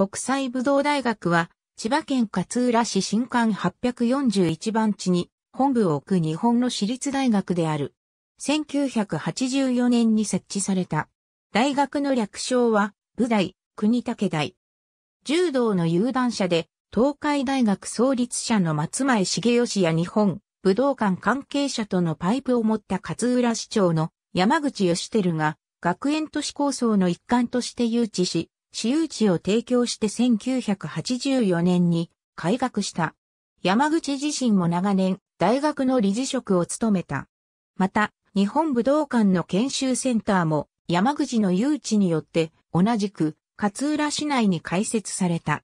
国際武道大学は、千葉県勝浦市新館841番地に本部を置く日本の私立大学である。1984年に設置された。大学の略称は、武大、国武大。柔道の有段者で、東海大学創立者の松前茂義や日本武道館関係者とのパイプを持った勝浦市長の山口義輝が学園都市構想の一環として誘致し、私有地を提供して1984年に開学した。山口自身も長年大学の理事職を務めた。また、日本武道館の研修センターも山口の誘致によって同じく勝浦市内に開設された。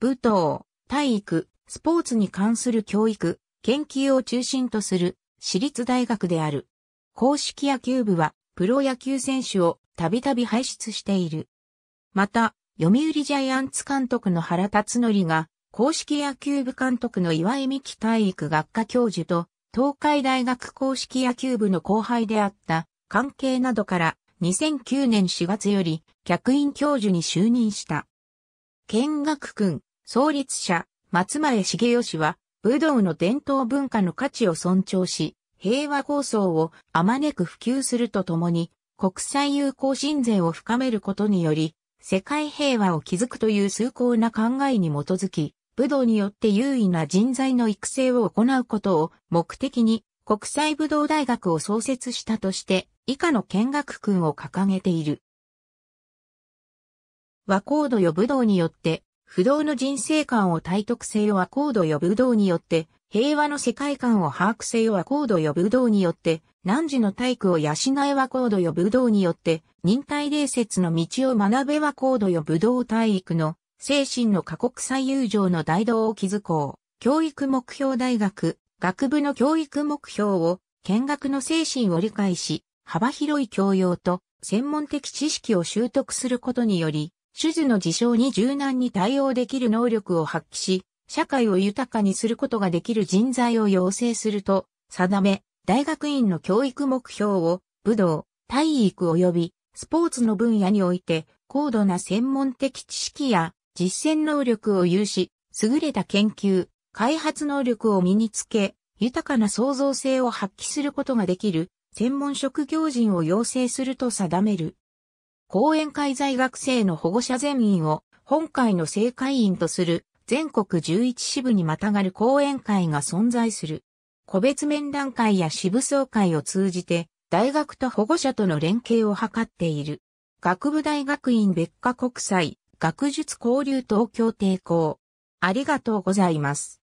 武道、体育、スポーツに関する教育、研究を中心とする私立大学である。公式野球部はプロ野球選手をたびたび輩出している。また、読売ジャイアンツ監督の原辰則が、公式野球部監督の岩井美希体育学科教授と、東海大学公式野球部の後輩であった関係などから2009年4月より客員教授に就任した。見学君、創立者、松前茂義は、武道の伝統文化の価値を尊重し、平和構想をあまねく普及するとともに、国際友好親善を深めることにより、世界平和を築くという崇高な考えに基づき、武道によって優位な人材の育成を行うことを目的に国際武道大学を創設したとして以下の見学訓を掲げている。和光度よ武道によって不動の人生観を体得せよ和高度よ武道によって平和の世界観を把握せよはードよ武道によって、汝の体育を養えは高度よ武道によって、忍耐礼節の道を学べは高度よ武道体育の、精神の過酷最友情の大道を築こう。教育目標大学、学部の教育目標を、見学の精神を理解し、幅広い教養と専門的知識を習得することにより、手術の事象に柔軟に対応できる能力を発揮し、社会を豊かにすることができる人材を養成すると、定め、大学院の教育目標を、武道、体育及び、スポーツの分野において、高度な専門的知識や実践能力を有し、優れた研究、開発能力を身につけ、豊かな創造性を発揮することができる、専門職業人を養成すると定める。講演会在学生の保護者全員を本会の正会員とする全国11支部にまたがる講演会が存在する。個別面談会や支部総会を通じて、大学と保護者との連携を図っている。学部大学院別科国際学術交流東京抵抗。ありがとうございます。